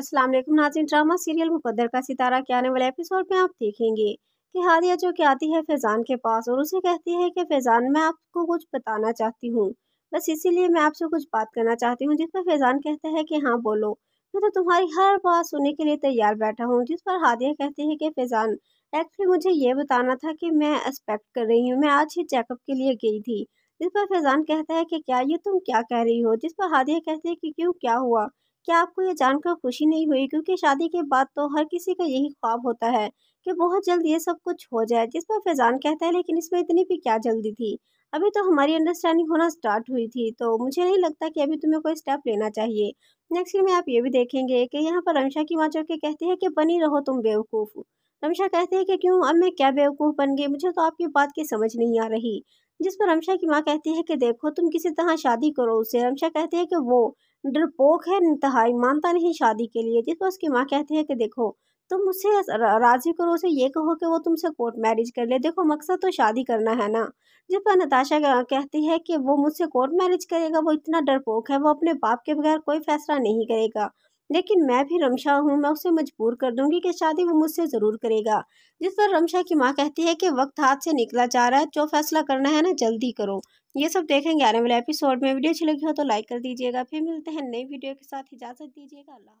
असलम नाजिन drama serial Muqaddar ka Sitara के आने वाले एपिसोड में आप देखेंगे कि हादिया जो कि आती है फैज़ान के पास और उसे कहती है कि फैज़ान मैं आपको कुछ बताना चाहती हूँ बस इसीलिए मैं आपसे कुछ बात करना चाहती हूँ जिस पर फैज़ान कहता है कि हाँ बोलो मैं तो तुम्हारी हर बात सुनने के लिए तैयार बैठा हूँ जिस पर हादिया कहती है कि फैज़ान एक्चुअली मुझे ये बताना था कि मैं एक्सपेक्ट कर रही हूँ मैं आज ही चेकअप के लिए गई थी जिस पर फैज़ान कहता है कि क्या ये तुम क्या कह रही हो जिस पर हादिया कहती है कि क्यों क्या हुआ क्या आपको ये जानकर खुशी नहीं हुई क्योंकि शादी के बाद तो हर किसी का यही ख्वाब होता है कि बहुत जल्द ये सब कुछ हो जाए जिस पर फैज़ान कहता है लेकिन इसमें इतनी भी क्या जल्दी थी अभी तो हमारी अंडरस्टैंडिंग होना स्टार्ट हुई थी तो मुझे नहीं लगता कि अभी तुम्हें कोई स्टेप लेना चाहिए नेक्स्ट में आप ये भी देखेंगे कि यहाँ पर रमशा की माँ चौके कहती है कि बनी रहो तुम बेवकूफ़ रमशा कहते हैं कि क्यों अब मैं क्या बेवकूफ़ बन गई मुझे तो आपकी बात की समझ नहीं आ रही जिस पर रमशा की माँ कहती है कि देखो तुम किसी तरह शादी करो उससे रमशा कहते हैं कि वो डरपोक है इंतहा मानता नहीं शादी के लिए जिस पर उसकी माँ कहती है कि देखो तुम उससे राजी करो उसे ये कहो कि वो तुमसे कोर्ट मैरिज कर ले देखो मकसद तो शादी करना है ना जिस पर नताशा कहती है कि वो मुझसे कोर्ट मैरिज करेगा वो इतना डरपोक है वो अपने बाप के बगैर कोई फैसला नहीं करेगा लेकिन मैं भी रमशा हूँ मैं उसे मजबूर कर दूंगी कि शादी वो मुझसे ज़रूर करेगा जिस पर रमशा की माँ कहती है कि वक्त हाथ से निकला जा रहा है जो फैसला करना है ना जल्दी करो ये सब देखेंगे आने वाले एपिसोड में वीडियो अच्छी लगी हो तो लाइक कर दीजिएगा फिर मिलते हैं नई वीडियो के साथ इजाज़त दीजिएगा अल्लाह